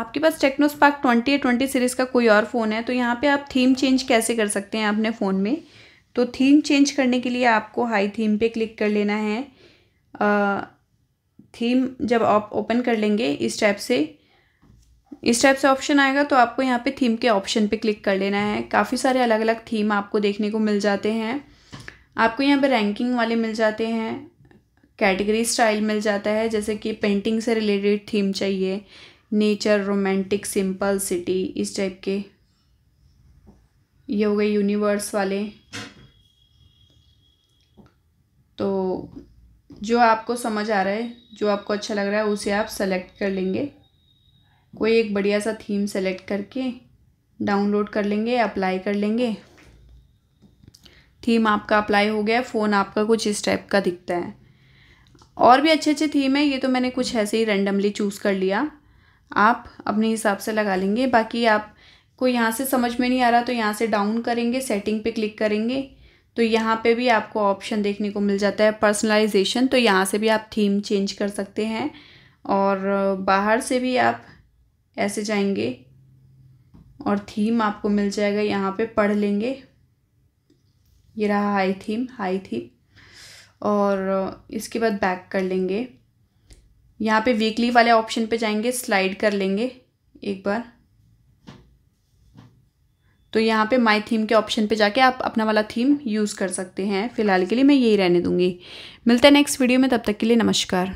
आपके पास Technospark twenty या ट्वेंटी सीरीज़ का कोई और फ़ोन है तो यहाँ पे आप थीम चेंज कैसे कर सकते हैं अपने फ़ोन में तो थीम चेंज करने के लिए आपको हाई थीम पे क्लिक कर लेना है आ, थीम जब आप ओपन कर लेंगे इस टाइप से इस टाइप से ऑप्शन आएगा तो आपको यहाँ पे थीम के ऑप्शन पे क्लिक कर लेना है काफ़ी सारे अलग अलग थीम आपको देखने को मिल जाते हैं आपको यहाँ पे रैंकिंग वाले मिल जाते हैं कैटेगरी स्टाइल मिल जाता है जैसे कि पेंटिंग से रिलेटेड थीम चाहिए नेचर रोमांटिक सिंपल सिटी इस टाइप के ये हो गए यूनिवर्स वाले तो जो आपको समझ आ रहा है जो आपको अच्छा लग रहा है उसे आप सेलेक्ट कर लेंगे कोई एक बढ़िया सा थीम सेलेक्ट करके डाउनलोड कर लेंगे अप्लाई कर लेंगे थीम आपका अप्लाई हो गया फ़ोन आपका कुछ इस टाइप का दिखता है और भी अच्छे अच्छे थीम है ये तो मैंने कुछ ऐसे ही रेंडमली चूज़ कर लिया आप अपने हिसाब से लगा लेंगे बाकी आप को यहाँ से समझ में नहीं आ रहा तो यहाँ से डाउन करेंगे सेटिंग पे क्लिक करेंगे तो यहाँ पे भी आपको ऑप्शन देखने को मिल जाता है पर्सनलाइजेशन तो यहाँ से भी आप थीम चेंज कर सकते हैं और बाहर से भी आप ऐसे जाएंगे और थीम आपको मिल जाएगा यहाँ पे पढ़ लेंगे ये रहा हाई थीम हाई थीम और इसके बाद बैक कर लेंगे यहाँ पे वीकली वाले ऑप्शन पे जाएंगे स्लाइड कर लेंगे एक बार तो यहाँ पे माय थीम के ऑप्शन पे जाके आप अपना वाला थीम यूज़ कर सकते हैं फ़िलहाल के लिए मैं यही रहने दूँगी मिलते हैं नेक्स्ट वीडियो में तब तक के लिए नमस्कार